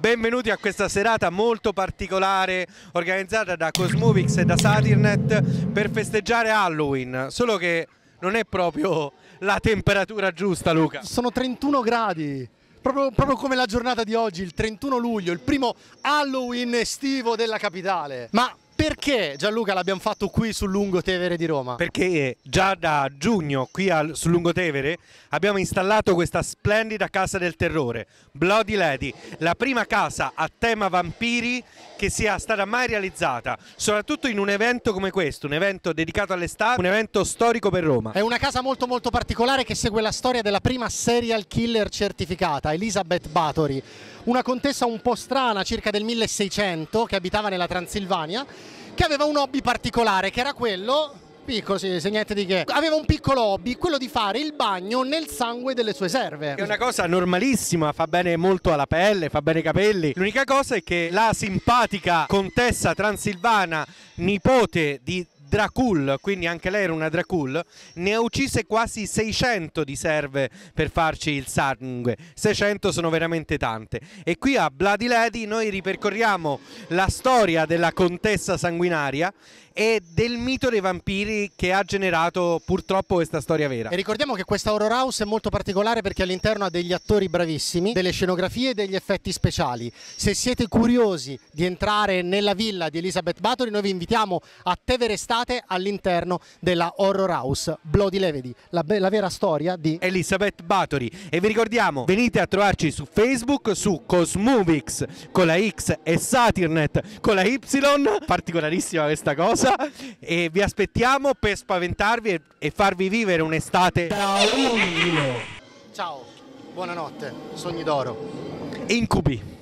Benvenuti a questa serata molto particolare organizzata da Cosmovix e da Saturnet per festeggiare Halloween, solo che non è proprio la temperatura giusta Luca. Sono 31 gradi. Proprio, proprio, come la giornata di oggi, il 31 luglio, il primo Halloween estivo della capitale. Ma perché Gianluca l'abbiamo fatto qui sul Lungotevere di Roma? Perché già da giugno qui al, sul Lungotevere abbiamo installato questa splendida casa del terrore, Bloody Lady, la prima casa a tema vampiri che sia stata mai realizzata, soprattutto in un evento come questo, un evento dedicato all'estate, un evento storico per Roma. È una casa molto molto particolare che segue la storia della prima serial killer certificata, Elizabeth Bathory, una contessa un po' strana, circa del 1600, che abitava nella Transilvania che aveva un hobby particolare, che era quello piccolo, sì, se niente di che. Aveva un piccolo hobby, quello di fare il bagno nel sangue delle sue serve. È una cosa normalissima, fa bene molto alla pelle, fa bene ai capelli. L'unica cosa è che la simpatica contessa transilvana, nipote di Dracul, quindi anche lei era una Dracul, ne ha uccise quasi 600 di serve per farci il sangue, 600 sono veramente tante. E qui a Bloody Lady noi ripercorriamo la storia della contessa sanguinaria e del mito dei vampiri che ha generato purtroppo questa storia vera. E ricordiamo che questa Horror House è molto particolare perché all'interno ha degli attori bravissimi, delle scenografie e degli effetti speciali. Se siete curiosi di entrare nella villa di Elizabeth Bathory, noi vi invitiamo a Tevere Stato ambientate all'interno della horror house Bloody Levity, la, la vera storia di Elisabeth Bathory. E vi ricordiamo, venite a trovarci su Facebook, su Cosmovix con la X e Saturnet, con la Y, particolarissima questa cosa, e vi aspettiamo per spaventarvi e, e farvi vivere un'estate da Ciao, buonanotte, sogni d'oro. Incubi.